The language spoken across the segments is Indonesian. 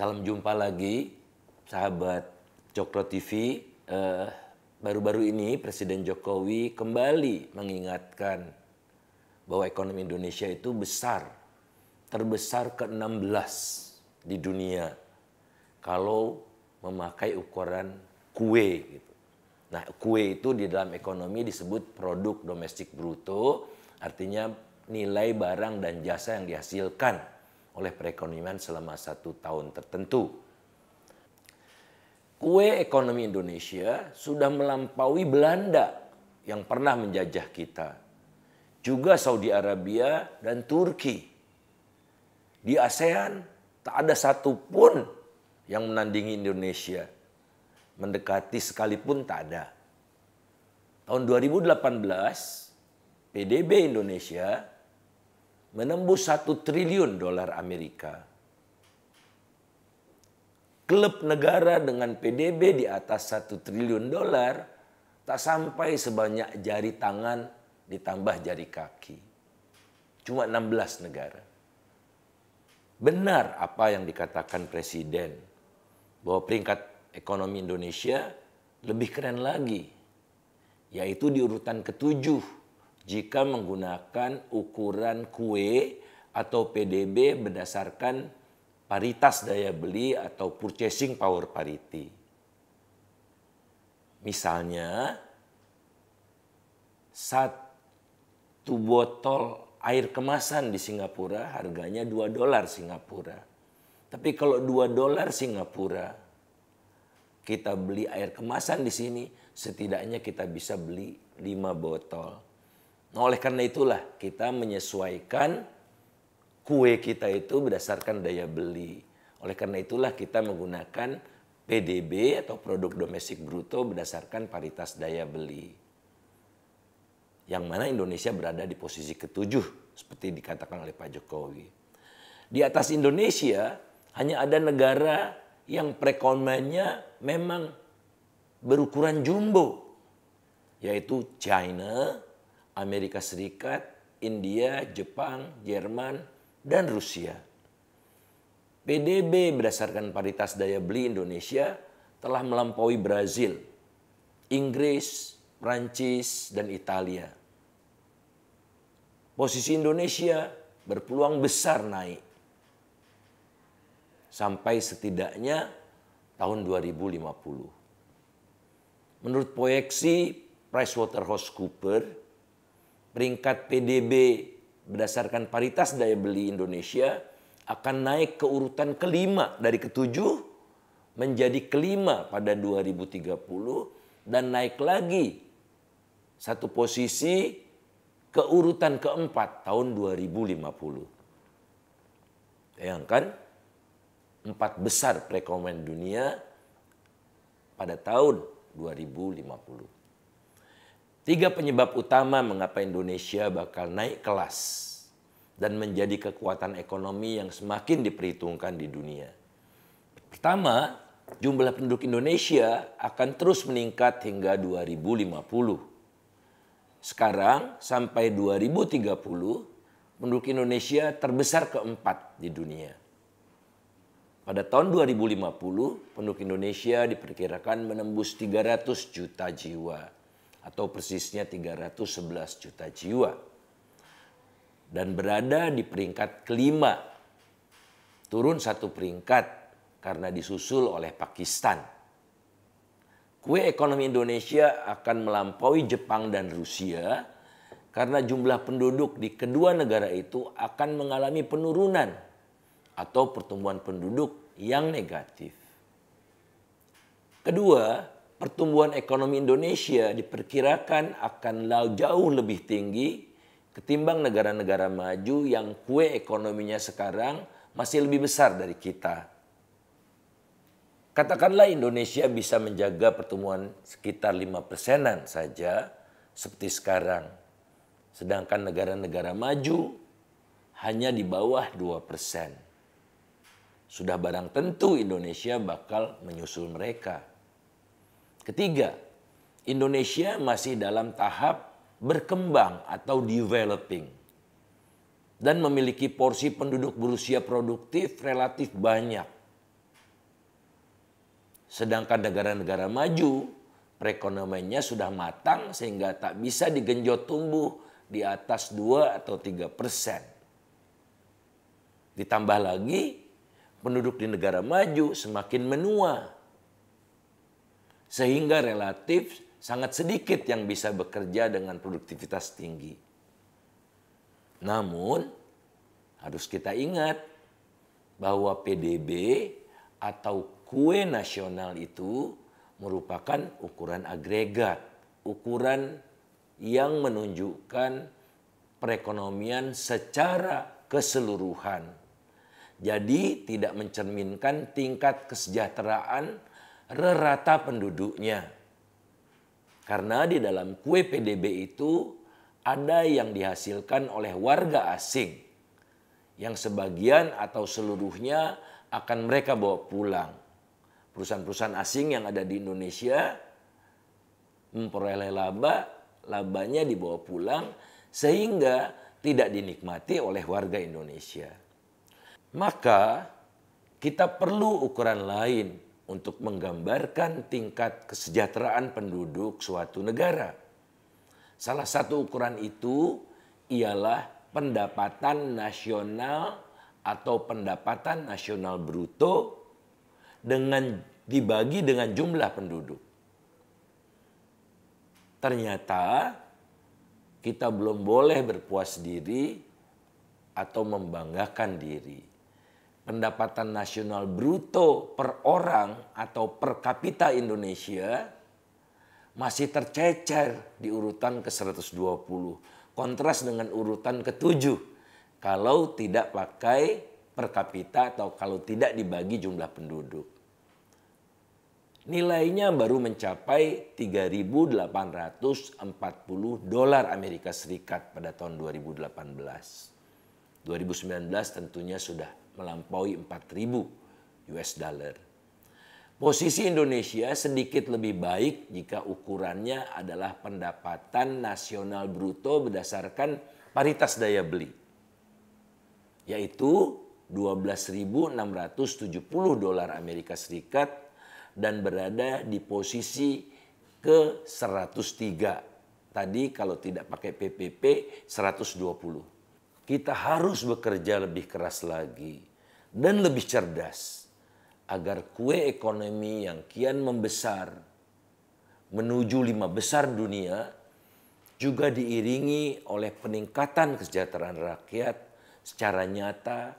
Salam jumpa lagi, sahabat Cokro TV. baru eh, baru-baru ini Presiden Jokowi kembali mengingatkan bahwa ekonomi Indonesia itu besar, terbesar ke-16 di dunia kalau memakai ukuran kue gitu. Nah, kue itu di dalam ekonomi disebut produk domestik bruto, artinya nilai barang dan jasa yang dihasilkan oleh perekonomian selama satu tahun tertentu. Kue ekonomi Indonesia sudah melampaui Belanda yang pernah menjajah kita. Juga Saudi Arabia dan Turki. Di ASEAN tak ada satupun yang menandingi Indonesia. Mendekati sekalipun tak ada. Tahun 2018, PDB Indonesia menembus satu triliun dolar Amerika. Klub negara dengan PDB di atas satu triliun dolar tak sampai sebanyak jari tangan ditambah jari kaki. Cuma 16 negara. Benar apa yang dikatakan Presiden bahwa peringkat ekonomi Indonesia lebih keren lagi, yaitu di urutan ketujuh jika menggunakan ukuran kue atau PDB berdasarkan paritas daya beli atau purchasing power parity. Misalnya, satu botol air kemasan di Singapura harganya 2 dolar Singapura. Tapi kalau 2 dolar Singapura, kita beli air kemasan di sini, setidaknya kita bisa beli 5 botol Nah, oleh karena itulah kita menyesuaikan kue kita itu berdasarkan daya beli. Oleh karena itulah kita menggunakan PDB atau produk domestik bruto berdasarkan paritas daya beli. Yang mana Indonesia berada di posisi ketujuh seperti dikatakan oleh Pak Jokowi. Di atas Indonesia hanya ada negara yang perekonomiannya memang berukuran jumbo yaitu China, Amerika Serikat, India, Jepang, Jerman, dan Rusia. PDB berdasarkan paritas daya beli Indonesia telah melampaui Brazil, Inggris, Prancis, dan Italia. Posisi Indonesia berpeluang besar naik sampai setidaknya tahun 2050. Menurut proyeksi PricewaterhouseCoopers, peringkat PDB berdasarkan paritas daya beli Indonesia akan naik ke urutan kelima dari ketujuh menjadi kelima pada 2030 dan naik lagi satu posisi ke urutan keempat tahun 2050. Bayangkan empat besar perekonomian dunia pada tahun 2050. Tiga penyebab utama mengapa Indonesia bakal naik kelas dan menjadi kekuatan ekonomi yang semakin diperhitungkan di dunia. Pertama, jumlah penduduk Indonesia akan terus meningkat hingga 2050. Sekarang sampai 2030, penduduk Indonesia terbesar keempat di dunia. Pada tahun 2050, penduduk Indonesia diperkirakan menembus 300 juta jiwa atau persisnya 311 juta jiwa dan berada di peringkat kelima turun satu peringkat karena disusul oleh Pakistan. Kue ekonomi Indonesia akan melampaui Jepang dan Rusia karena jumlah penduduk di kedua negara itu akan mengalami penurunan atau pertumbuhan penduduk yang negatif. Kedua, pertumbuhan ekonomi Indonesia diperkirakan akan jauh lebih tinggi ketimbang negara-negara maju yang kue ekonominya sekarang masih lebih besar dari kita. Katakanlah Indonesia bisa menjaga pertumbuhan sekitar 5 persenan saja seperti sekarang. Sedangkan negara-negara maju hanya di bawah 2 persen. Sudah barang tentu Indonesia bakal menyusul mereka. Ketiga, Indonesia masih dalam tahap berkembang atau developing dan memiliki porsi penduduk berusia produktif relatif banyak. Sedangkan negara-negara maju perekonomiannya sudah matang sehingga tak bisa digenjot tumbuh di atas 2 atau 3 persen. Ditambah lagi, penduduk di negara maju semakin menua sehingga relatif sangat sedikit yang bisa bekerja dengan produktivitas tinggi. Namun, harus kita ingat bahwa PDB atau kue nasional itu merupakan ukuran agregat, ukuran yang menunjukkan perekonomian secara keseluruhan. Jadi tidak mencerminkan tingkat kesejahteraan rerata penduduknya. Karena di dalam kue PDB itu ada yang dihasilkan oleh warga asing yang sebagian atau seluruhnya akan mereka bawa pulang. Perusahaan-perusahaan asing yang ada di Indonesia memperoleh laba, labanya dibawa pulang sehingga tidak dinikmati oleh warga Indonesia. Maka kita perlu ukuran lain untuk menggambarkan tingkat kesejahteraan penduduk suatu negara. Salah satu ukuran itu ialah pendapatan nasional atau pendapatan nasional bruto dengan dibagi dengan jumlah penduduk. Ternyata kita belum boleh berpuas diri atau membanggakan diri pendapatan nasional bruto per orang atau per kapita Indonesia masih tercecer di urutan ke-120. Kontras dengan urutan ke-7 kalau tidak pakai per kapita atau kalau tidak dibagi jumlah penduduk. Nilainya baru mencapai 3.840 dolar Amerika Serikat pada tahun 2018. 2019 tentunya sudah melampaui 4.000 US dollar. Posisi Indonesia sedikit lebih baik jika ukurannya adalah pendapatan nasional bruto berdasarkan paritas daya beli, yaitu 12.670 dolar Amerika Serikat dan berada di posisi ke 103. Tadi kalau tidak pakai PPP 120 kita harus bekerja lebih keras lagi dan lebih cerdas agar kue ekonomi yang kian membesar menuju lima besar dunia juga diiringi oleh peningkatan kesejahteraan rakyat secara nyata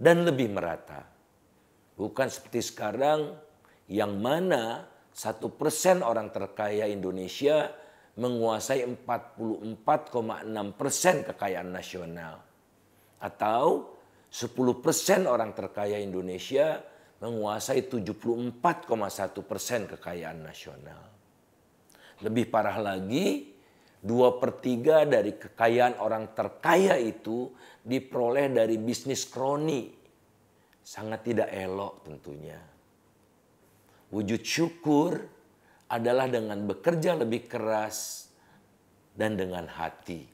dan lebih merata. Bukan seperti sekarang yang mana satu persen orang terkaya Indonesia menguasai 44,6 persen kekayaan nasional atau 10% orang terkaya Indonesia menguasai 74,1% kekayaan nasional. Lebih parah lagi, 2 per 3 dari kekayaan orang terkaya itu diperoleh dari bisnis kroni. Sangat tidak elok tentunya. Wujud syukur adalah dengan bekerja lebih keras dan dengan hati.